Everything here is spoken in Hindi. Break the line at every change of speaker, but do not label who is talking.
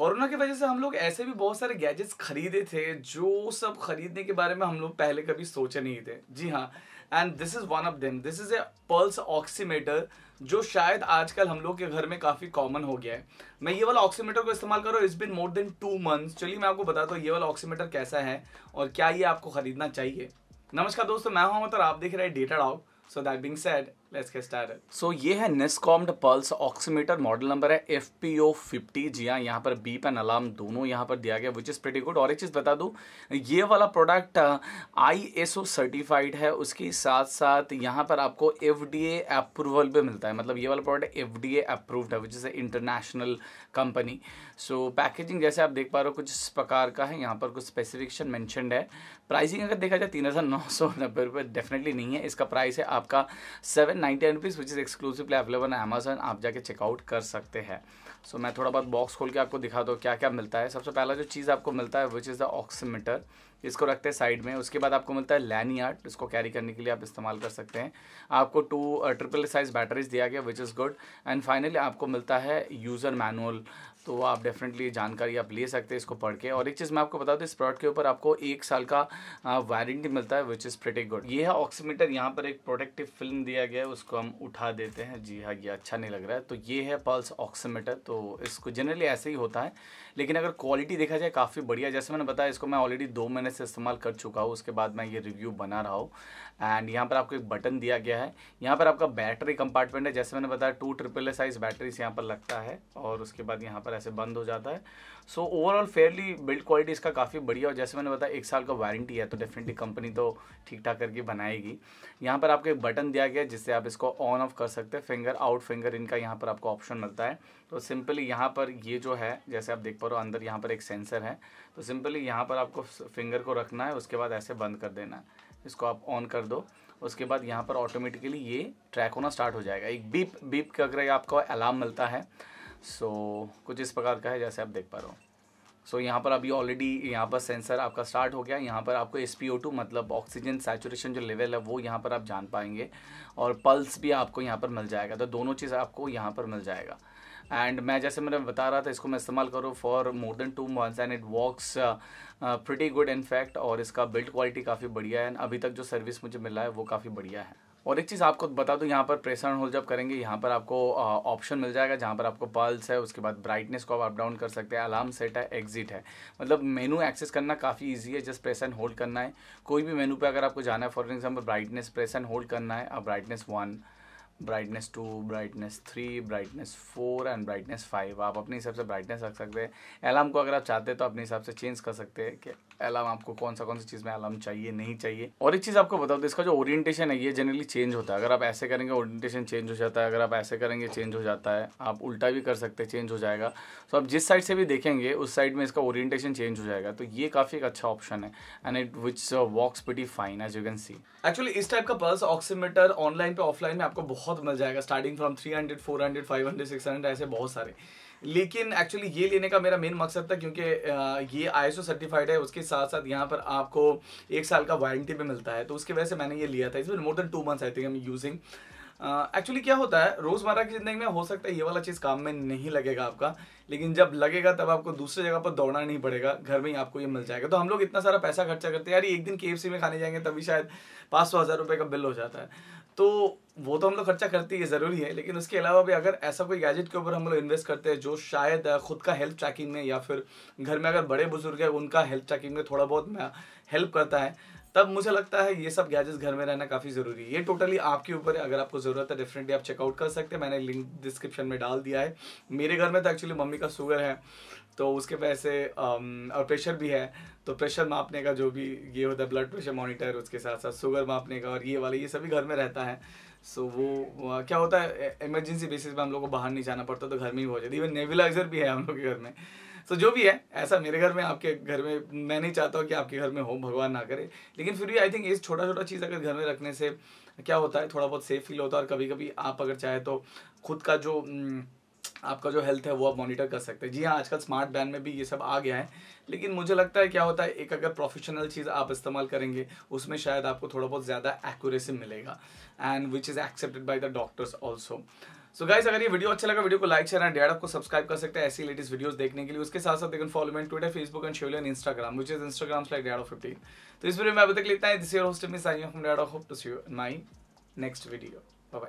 कोरोना की वजह से हम लोग ऐसे भी बहुत सारे गैजेट्स खरीदे थे जो सब खरीदने के बारे में हम लोग पहले कभी सोचे नहीं थे जी हाँ and this is one of them this is a pulse oximeter जो शायद आजकल हम लोग के घर में काफ़ी कॉमन हो गया है मैं ये वाला ऑक्सीमीटर को इस्तेमाल कर रहा हूँ it's been more than two months चलिए मैं आपको बताता हूँ ये वाला ऑक्सीमीटर कैसा है और क्या ये आपको खरीदना चाहिए नमस्कार दोस्तों मैं हूँ अमित और आप देख रहे हैं डेटा डॉग सो दैट बिंग सेड सो ये है निस्कॉम्ड पल्स ऑक्सीमीटर मॉडल नंबर है एफ पी ओ फिफ्टी जी हाँ यहाँ पर बीप एंड अलार्म दोनों यहाँ पर दिया गया विच इज़ प्रेटी गुड और एक चीज़ बता दूँ ये वाला product I S O certified है उसके साथ साथ यहाँ पर आपको एफ डी ए अप्रूवल भी मिलता है मतलब ये वाला product F D A approved है which is a international company so packaging जैसे आप देख पा रहे हो कुछ इस प्रकार का है यहाँ पर कुछ स्पेसिफिकेशन मैंशनड है प्राइसिंग अगर देखा जाए तीन हज़ार नौ सौ नब्बे रुपये डेफिनेटली नहीं है इसका प्राइस है आपका seven ninety rupees which is exclusively available है अमेजन आप जाके चेकआउट कर सकते हैं सो so, मैं थोड़ा बहुत बॉक्स खोल के आपको दिखा दो क्या क्या मिलता है सबसे पहला जो चीज़ आपको मिलता है विच इज़ द ऑक्सीमीटर इसको रखते हैं साइड में उसके बाद आपको मिलता है लैनी आर्ट इसको कैरी करने के लिए आप इस्तेमाल कर सकते हैं आपको टू ट्रिपल साइज बैटरीज दिया गया which is good and finally आपको मिलता है यूज़र मैनुअल तो आप डेफिनेटली जानकारी आप ले सकते हैं इसको पढ़ के और एक चीज़ मैं आपको बता दूँ इस प्रोडक्ट के ऊपर आपको एक साल का वारंटी मिलता है विच इज़ प्रेटी गुड ये है ऑक्सीमीटर यहाँ पर एक प्रोटेक्टिव फिल्म दिया गया है उसको हम उठा देते हैं जी हाँ ये अच्छा नहीं लग रहा है तो ये है पल्स ऑक्सीमीटर तो इसको जनरली ऐसे ही होता है लेकिन अगर क्वालिटी देखा जाए काफ़ी बढ़िया जैसे मैंने बताया इसको मैं ऑलरेडी दो महीने से इस्तेमाल कर चुका हूँ उसके बाद मैं ये रिव्यू बना रहा हूँ एंड यहाँ पर आपको एक बटन दिया गया है यहाँ पर आपका बैटरी कंपार्टमेंट है जैसे मैंने बताया टू ट्रिपल साइज बैटरी यहाँ पर लगता है और उसके बाद यहाँ पर पर ऐसे बंद हो जाता है so overall fairly build quality इसका काफ़ी बढ़िया और जैसे मैंने बताया एक साल का वारंटी है तो डेफिनेटली कंपनी तो ठीक ठाक करके बनाएगी यहाँ पर आपको एक बटन दिया गया है जिससे आप इसको ऑन ऑफ कर सकते हैं फिंगर आउट फिंगर इनका यहाँ पर आपको ऑप्शन मिलता है तो सिंपली यहाँ पर ये जो है जैसे आप देख पा रहे हो अंदर यहाँ पर एक सेंसर है तो सिंपली यहाँ पर आपको फिंगर को रखना है उसके बाद ऐसे बंद कर देना है इसको आप ऑन कर दो उसके बाद यहाँ पर ऑटोमेटिकली ये ट्रैक होना स्टार्ट हो जाएगा एक बीप बीप के अगर आपको अलार्म मिलता है सो so, कुछ इस प्रकार का है जैसे आप देख पा रहे हो सो so, यहाँ पर अभी ऑलरेडी यहाँ पर सेंसर आपका स्टार्ट हो गया यहाँ पर आपको एस मतलब ऑक्सीजन सेचुरेशन जो लेवल है वो यहाँ पर आप जान पाएंगे और पल्स भी आपको यहाँ पर मिल जाएगा तो दोनों चीज़ आपको यहाँ पर मिल जाएगा एंड मैं जैसे मैंने बता रहा था इसको मैं इस्तेमाल करूँ for more than two months and it works pretty good in fact और इसका बिल्ड क्वालिटी काफ़ी बढ़िया है एंड अभी तक जो सर्विस मुझे मिला है वो काफ़ी बढ़िया है और एक चीज़ आपको बता दूँ यहाँ पर प्रेस एंड होल्ड जब करेंगे यहाँ पर आपको ऑप्शन मिल जाएगा जहाँ पर आपको पल्स है उसके बाद ब्राइटनेस को आप अप डाउन कर सकते हैं अलार्म सेट है एग्जिट है मतलब मेनू एक्सेस करना काफ़ी ईजी है जस्ट प्रेस एंड होल्ड करना है कोई भी मेनू पर अगर आपको जाना है for example brightness press and hold करना है आप brightness one brightness two brightness three brightness four and brightness five आप अपने हिसाब से ब्राइटनेस रख सकते हैं अलार्म को अगर आप चाहते हैं तो अपने हिसाब से चेंज कर सकते हैं कि अलार्म आपको कौन सा कौन सी चीज़ में अलार्म चाहिए नहीं चाहिए और एक चीज़ आपको बता दो तो इसका जो ओरिएंटेशन है ये जनरली चेंज होता है अगर आप ऐसे करेंगे ओरिएंटेशन चेंज हो जाता है अगर आप ऐसे करेंगे चेंज हो जाता है आप उल्टा भी कर सकते हैं चेंज हो जाएगा तो आप जिस साइड से भी देखेंगे उस साइड में इसका ओरिएंटेशन चेंज हो जाएगा तो ये काफ़ी एक अच्छा ऑप्शन है and it which works pretty fine as you can see actually इस टाइप का पल्स ऑक्सीमीटर ऑनलाइन पे ऑफलाइन में आपको बहुत बहुत मिल जाएगा starting from three hundred four hundred five hundred six hundred ऐसे बहुत सारे लेकिन एक्चुअली ये लेने का मेरा मेन मकसद था क्योंकि ये आई सर्टिफाइड है उसके साथ साथ यहाँ पर आपको एक साल का वारंटी भी मिलता है तो उसकी वजह से मैंने ये लिया था इसमें more than two months I think am using actually uh, क्या होता है रोज़मर्रा की ज़िंदगी में हो सकता है ये वाला चीज़ काम में नहीं लगेगा आपका लेकिन जब लगेगा तब आपको दूसरी जगह पर दौड़ना नहीं पड़ेगा घर में ही आपको ये मिल जाएगा तो हम लोग इतना सारा पैसा खर्चा करते हैं यार एक दिन के में खाने जाएंगे तभी शायद पाँच सौ हज़ार रुपये का बिल हो जाता है तो वो तो हम लोग खर्चा करते ही ज़रूरी है लेकिन उसके अलावा भी अगर ऐसा कोई गैजेट के ऊपर हम लोग इन्वेस्ट करते हैं जो शायद खुद का हेल्थ ट्रैकिंग में या फिर घर में अगर बड़े बुजुर्ग हैं उनका हेल्थ ट्रैकिंग में थोड़ा बहुत हेल्प करता है तब मुझे लगता है ये सब गैजेट्स घर में रहना काफ़ी ज़रूरी है ये टोटली आपके ऊपर है अगर आपको ज़रूरत है डेफिनेटली आप चेकआउट कर सकते हैं मैंने लिंक डिस्क्रिप्शन में डाल दिया है मेरे घर में तो एक्चुअली मम्मी का शुगर है तो उसके पैसे um, और प्रेशर भी है तो प्रेशर मापने का जो भी ये होता है ब्लड प्रेशर मॉनिटर उसके साथ साथ शुगर मापने का और ये वाला ये सभी घर में रहता है सो वो क्या होता है इमरजेंसी बेसिस पे हम लोग को बाहर नहीं जाना पड़ता तो घर में ही हो जाता है इवन नेविलाइजर भी है हम लोग के घर में तो जो भी है ऐसा मेरे घर में आपके घर में मैं नहीं चाहता हूँ कि आपके घर में हो भगवान ना करे लेकिन फिर भी आई थिंक ये छोटा छोटा चीज़ अगर घर में रखने से क्या होता है थोड़ा बहुत सेफ फील होता है और कभी कभी आप अगर चाहे तो खुद का जो आपका जो हेल्थ है वो आप मॉनिटर कर सकते हैं जी हाँ आजकल स्मार्ट बैंड में भी ये सब आ गया है लेकिन मुझे लगता है क्या होता है एक अगर प्रोफेशनल चीज़ आप इस्तेमाल करेंगे उसमें शायद आपको थोड़ा बहुत ज़्यादा एक्यूरेसी मिलेगा and which is accepted by the doctors also so so guys अगर ये वीडियो अच्छा लगा वीडियो को लाइक शेयर एंड डेड आपको सब्सक्राइब कर सकते हैं ऐसी लेटेस्ट वीडियोस देखने के लिए उसके साथ साथ देखें फॉलो मैं Twitter Facebook and share and Instagram which is Instagram like डेड ऑफ फिफ्टीन तो इस वीडियो में अभी तक लेता है दिस योर होस्ट में sign hope to see my next video